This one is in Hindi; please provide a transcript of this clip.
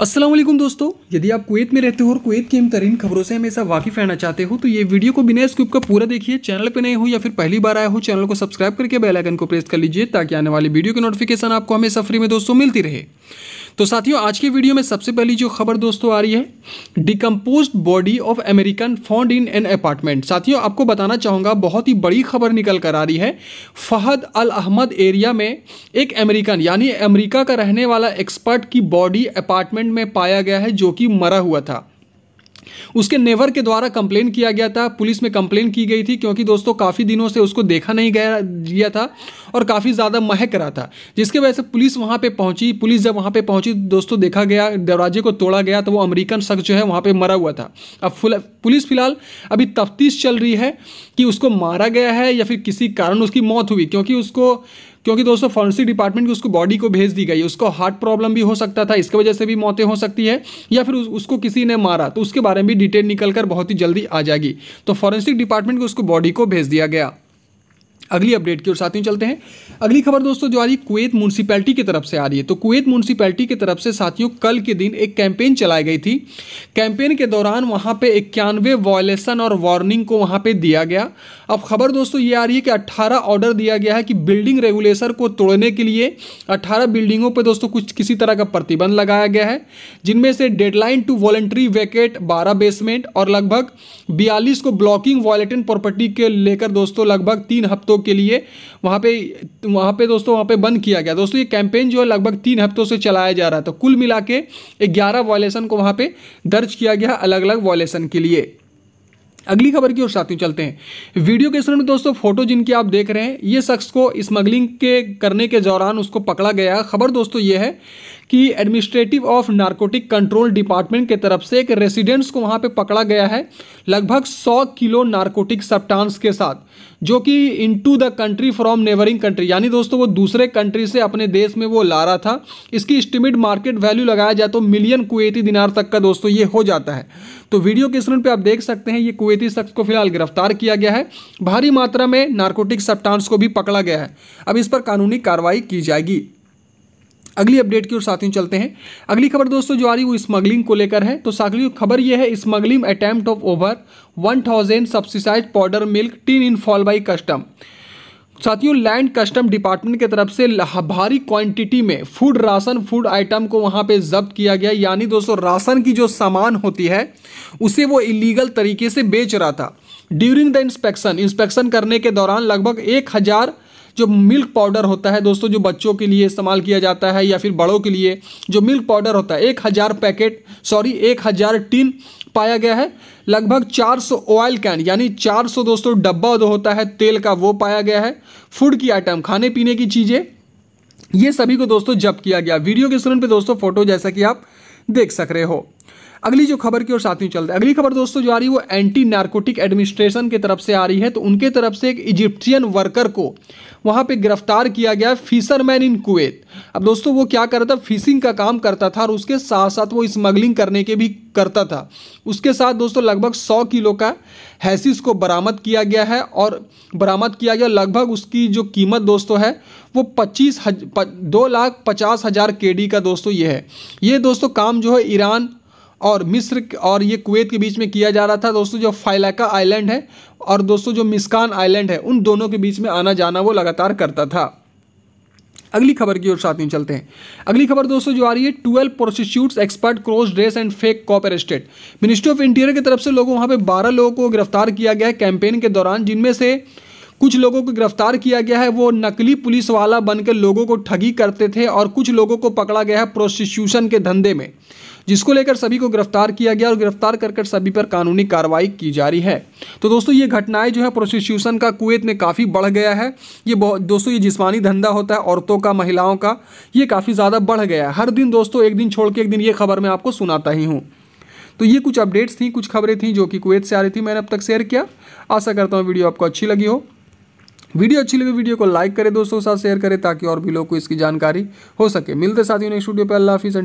असलम दोस्तों यदि आप कुवैत में रहते हो और कुवैत की तरीन खबरों से हमेशा वाकिफ रहना चाहते हो तो ये वीडियो को बिना स्क्रिप का पूरा देखिए चैनल पर नए हो या फिर पहली बार आया हो चैनल को सब्सक्राइब करके बेल आइकन को प्रेस कर लीजिए ताकि आने वाली वीडियो की नोटिफिकेशन आपको हमेशा फ्री में दोस्तों मिलती रहे तो साथियों आज की वीडियो में सबसे पहली जो खबर दोस्तों आ रही है decompose body of American found in an apartment साथियों आपको बताना चाहूँगा बहुत ही बड़ी खबर निकल कर आ रही है फहद अल अहमद एरिया में एक अमेरिकन यानी अमेरिका का रहने वाला एक्सपर्ट की बॉडी अपार्टमेंट में पाया गया है जो कि मरा हुआ था उसके नेवर के द्वारा कंप्लेन किया गया था पुलिस में कंप्लेन की गई थी क्योंकि दोस्तों काफ़ी दिनों से उसको देखा नहीं गया गया था और काफ़ी ज़्यादा महक रहा था जिसके वजह से पुलिस वहाँ पर पहुँची पुलिस जब वहाँ पर पहुँची दोस्तों देखा गया दरवाजे को तोड़ा गया तो वो अमरीकन शख्स जो है वहाँ पर मरा हुआ था अब पुलिस फिलहाल अभी तफ्तीश चल रही है कि उसको मारा गया है या फिर किसी कारण उसकी मौत हुई क्योंकि उसको क्योंकि दोस्तों फॉरेंसिक डिपार्टमेंट की उसको बॉडी को भेज दी गई उसको हार्ट प्रॉब्लम भी हो सकता था इसकी वजह से भी मौतें हो सकती है या फिर उसको किसी ने मारा तो उसके बारे में भी डिटेल निकल कर बहुत ही जल्दी आ जाएगी तो फॉरेंसिक डिपार्टमेंट की उसको बॉडी को भेज दिया गया अगली अपडेट की ओर साथियों चलते हैं अगली खबर दोस्तों जो आ रही कुवैत म्यूनसिपैलिटी की तरफ से आ रही है तो कुवैत म्यूनसिपैलिटी की तरफ से साथियों कल के दिन एक कैंपेन चलाई गई थी कैंपेन के दौरान वहां पे इक्यानवे वॉयलेसन और वार्निंग को वहां पे दिया गया अब खबर दोस्तों ये आ रही है कि अट्ठारह ऑर्डर दिया गया है कि बिल्डिंग रेगुलेशन को तोड़ने के लिए अट्ठारह बिल्डिंगों पर दोस्तों कुछ किसी तरह का प्रतिबंध लगाया गया है जिनमें से डेडलाइन टू वॉलेंट्री वैकेट बारह बेसमेंट और लगभग बयालीस को ब्लॉकिंग वॉलेटन प्रॉपर्टी के लेकर दोस्तों लगभग तीन हफ्तों लोग के लिए वहाँ पे वहाँ पे दोस्तों वहाँ पे बंद किया गया दोस्तों ये कैंपेन जो है लगभग तीन हफ्तों से चलाया जा रहा था कुल मिला के ग्यारह वॉयलेसन को वहाँ पर दर्ज किया गया अलग अलग वॉयलेसन के लिए अगली खबर की ओर साथियों चलते हैं वीडियो के में दोस्तों फोटो जिनकी आप देख रहे हैं ये शख्स को स्मगलिंग के करने के दौरान उसको पकड़ा गया खबर दोस्तों ये है कि administrative of narcotic control department के तरफ से एक रेसिडेंट्स को वहाँ पे पकड़ा गया है लगभग 100 किलो नारकोटिक सप्टान्स के साथ जो कि into the country from neighbouring country यानी दोस्तों वो दूसरे कंट्री से अपने देश में वो ला रहा था इसकी इस्टीमेट मार्केट वैल्यू लगाया जाए तो मिलियन कुवैती दिनार तक का दोस्तों ये हो जाता है तो वीडियो के स्क्रीन पर आप देख सकते हैं ये कुवैती शख्स को फिलहाल गिरफ्तार किया गया है भारी मात्रा में नारकोटिक सप्टान्स को भी पकड़ा गया है अब इस पर कानूनी कार्रवाई की जाएगी अगली अपडेट की ओर साथियों चलते हैं अगली खबर दोस्तों जो आ रही है वो स्मगलिंग को लेकर है तो साथियों खबर यह है smuggling attempt of over one thousand subsidised powder milk tin in foiled by custom साथियों लैंड कस्टम डिपार्टमेंट की तरफ से भारी क्वांटिटी में फूड राशन फूड आइटम को वहां पे जब्त किया गया यानी दोस्तों राशन की जो सामान होती है उसे वो इलीगल तरीके से बेच रहा था ड्यूरिंग द इंस्पेक्शन इंस्पेक्शन करने के दौरान लगभग एक हज़ार जो मिल्क पाउडर होता है दोस्तों जो बच्चों के लिए इस्तेमाल किया जाता है या फिर बड़ों के लिए जो मिल्क पाउडर होता है एक हज़ार पैकेट सॉरी एक हज़ार टीन पाया गया है लगभग 400 ऑयल कैन यानी 400 दोस्तों डब्बा जो होता है तेल का वो पाया गया है फूड की आइटम खाने पीने की चीज़ें ये सभी को दोस्तों जब्त किया गया वीडियो के स्क्रीन पर दोस्तों फोटो जैसा कि आप देख सक रहे हो अगली जो खबर की ओर साथियों चलते हैं अगली खबर दोस्तों जो आ रही है वो एंटी नार्कोटिक एडमिनिस्ट्रेशन की तरफ से आ रही है तो उनके तरफ से एक इजिप्शियन वर्कर को वहाँ पे गिरफ्तार किया गया फिशरमैन इन कुवैत अब दोस्तों वो क्या करता था फिशिंग का काम करता था और उसके साथ साथ वो स्मगलिंग करने के भी करता था उसके साथ दोस्तों लगभग सौ किलो का हैसिस को बरामद किया गया है और बरामद किया गया लगभग उसकी जो कीमत दोस्तों है वो पच्चीस हज दो लाख पचास हज़ार के का दोस्तों ये है ये दोस्तों काम जो है ईरान और मिस्र और ये कुवैत के बीच में किया जा रहा था दोस्तों जो फाइलाका आइलैंड है और दोस्तों जो मिस्कान आइलैंड है उन दोनों के बीच में आना जाना वो लगातार करता था अगली खबर की ओर साथ में चलते हैं अगली खबर दोस्तों जो आ रही है twelve prostitute expat cross dress and fake cop arrested ministry of interior की तरफ से लोगों वहाँ पे बारह लोगों को गिरफ्तार किया गया है कैंपेन के दौरान जिनमें से कुछ लोगों को गिरफ्तार किया गया है वो नकली पुलिस वाला बनकर लोगों को ठगी करते थे और कुछ लोगों को पकड़ा गया है प्रोस्टिट्यूशन के धंधे में जिसको लेकर सभी को गिरफ्तार किया गया और गिरफ्तार कर कर सभी पर कानूनी कार्रवाई की जा रही है तो दोस्तों ये घटनाएं जो है प्रोस्टिट्यूशन का कुवैत में काफ़ी बढ़ गया है ये दोस्तों ये जिसमानी धंधा होता है औरतों का महिलाओं का ये काफ़ी ज़्यादा बढ़ गया है हर दिन दोस्तों एक दिन छोड़ के एक दिन ये खबर मैं आपको सुनाता ही हूँ तो ये कुछ अपडेट्स थी कुछ खबरें थी जो कि कुवैत से आ रही थी मैंने अब तक शेयर किया आशा करता हूँ वीडियो आपको अच्छी लगी हो वीडियो अच्छी लगी वीडियो को लाइक करें दोस्तों के साथ शेयर करें ताकि और भी लोग को इसकी जानकारी हो सके मिलते साथियों नेक्स्ट वीडियो पर अल्लाह हाफिज़